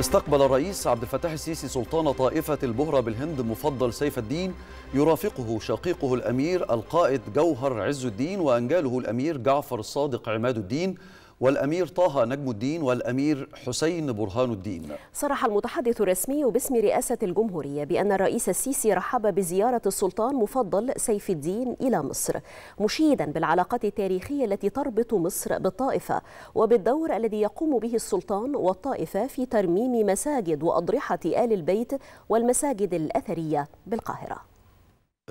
استقبل الرئيس عبد الفتاح السيسي سلطان طائفة البهرة بالهند مفضل سيف الدين يرافقه شقيقه الأمير القائد جوهر عز الدين وأنجاله الأمير جعفر الصادق عماد الدين والأمير طه نجم الدين والأمير حسين برهان الدين صرح المتحدث الرسمي باسم رئاسة الجمهورية بأن الرئيس السيسي رحب بزيارة السلطان مفضل سيف الدين إلى مصر مشيدا بالعلاقات التاريخية التي تربط مصر بالطائفة وبالدور الذي يقوم به السلطان والطائفة في ترميم مساجد وأضرحة آل البيت والمساجد الأثرية بالقاهرة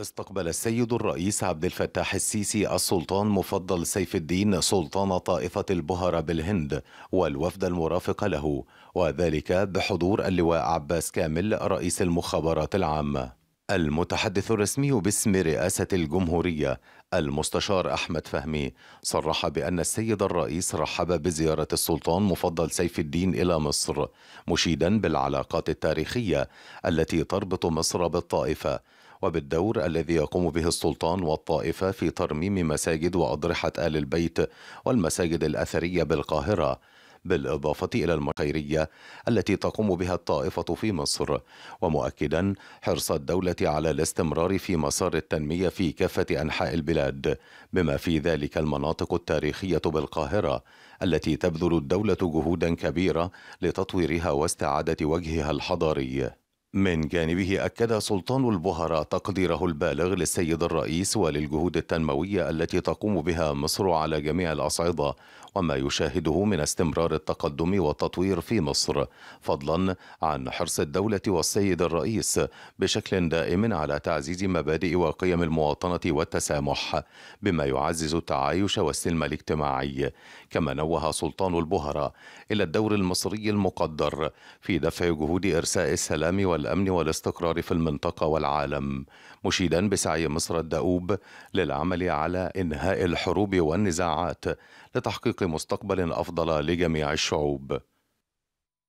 استقبل السيد الرئيس عبد الفتاح السيسي السلطان مفضل سيف الدين سلطان طائفة البهرة بالهند والوفد المرافق له وذلك بحضور اللواء عباس كامل رئيس المخابرات العامة المتحدث الرسمي باسم رئاسة الجمهورية المستشار أحمد فهمي صرح بأن السيد الرئيس رحب بزيارة السلطان مفضل سيف الدين إلى مصر مشيدا بالعلاقات التاريخية التي تربط مصر بالطائفة وبالدور الذي يقوم به السلطان والطائفة في ترميم مساجد وأضرحة آل البيت والمساجد الأثرية بالقاهرة بالإضافة إلى المخيرية التي تقوم بها الطائفة في مصر ومؤكدا حرص الدولة على الاستمرار في مسار التنمية في كافة أنحاء البلاد بما في ذلك المناطق التاريخية بالقاهرة التي تبذل الدولة جهودا كبيرة لتطويرها واستعادة وجهها الحضاري من جانبه أكد سلطان البهرة تقديره البالغ للسيد الرئيس وللجهود التنموية التي تقوم بها مصر على جميع الأصعدة وما يشاهده من استمرار التقدم والتطوير في مصر فضلا عن حرص الدولة والسيد الرئيس بشكل دائم على تعزيز مبادئ وقيم المواطنة والتسامح بما يعزز التعايش والسلم الاجتماعي كما نوه سلطان البهرة إلى الدور المصري المقدر في دفع جهود إرساء السلام والأمن والاستقرار في المنطقة والعالم مشيدا بسعي مصر الدؤوب للعمل على إنهاء الحروب والنزاعات لتحقيق مستقبل افضل لجميع الشعوب